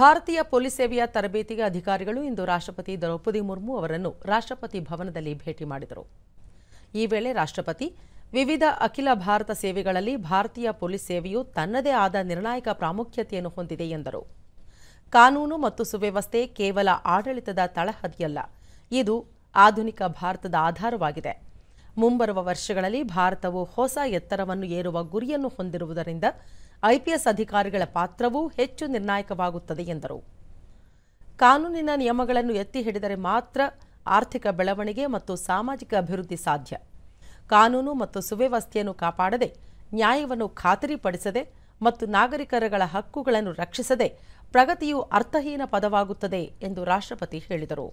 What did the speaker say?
ಭಾರತೀಯ ಪೊಲೀಸ್ ಸೇವೆಯ ತರಬೇತಿಗೆ ಅಧಿಕಾರಿಗಳು ಇಂದು ರಾಷ್ಟ್ರಪತಿ ದ್ರೌಪದಿ ಮುರ್ಮು ಅವರನ್ನು ರಾಷ್ಟ್ರಪತಿ ಭವನದಲ್ಲಿ ಭೇಟಿ ಮಾಡಿದರು ಈ ವೇಳೆ ರಾಷ್ಟ್ರಪತಿ ವಿವಿಧ ಅಖಿಲ ಭಾರತ ಸೇವೆಗಳಲ್ಲಿ ಭಾರತೀಯ ಪೊಲೀಸ್ ಸೇವೆಯು ತನ್ನದೇ ಆದ ನಿರ್ಣಾಯಕ ಪ್ರಾಮುಖ್ಯತೆಯನ್ನು ಹೊಂದಿದೆ ಎಂದರು ಕಾನೂನು ಮತ್ತು ಸುವ್ಯವಸ್ಥೆ ಕೇವಲ ಆಡಳಿತದ ತಳಹದಿಯಲ್ಲ ಇದು ಆಧುನಿಕ ಭಾರತದ ಆಧಾರವಾಗಿದೆ ಮುಂಬರುವ ವರ್ಷಗಳಲ್ಲಿ ಭಾರತವು ಹೊಸ ಎತ್ತರವನ್ನು ಏರುವ ಗುರಿಯನ್ನು ಹೊಂದಿರುವುದರಿಂದ ಐಪಿಎಸ್ ಅಧಿಕಾರಿಗಳ ಪಾತ್ರವೂ ಹೆಚ್ಚು ನಿರ್ಣಾಯಕವಾಗುತ್ತದೆ ಎಂದರು ಕಾನೂನಿನ ನಿಯಮಗಳನ್ನು ಎತ್ತಿ ಹಿಡಿದರೆ ಮಾತ್ರ ಆರ್ಥಿಕ ಬೆಳವಣಿಗೆ ಮತ್ತು ಸಾಮಾಜಿಕ ಅಭಿವೃದ್ಧಿ ಸಾಧ್ಯ ಕಾನೂನು ಮತ್ತು ಸುವ್ಯವಸ್ಥೆಯನ್ನು ಕಾಪಾಡದೆ ನ್ಯಾಯವನ್ನು ಖಾತರಿಪಡಿಸದೆ ಮತ್ತು ನಾಗರಿಕರಗಳ ಹಕ್ಕುಗಳನ್ನು ರಕ್ಷಿಸದೆ ಪ್ರಗತಿಯು ಅರ್ಥಹೀನ ಪದವಾಗುತ್ತದೆ ಎಂದು ರಾಷ್ಟ್ರಪತಿ ಹೇಳಿದರು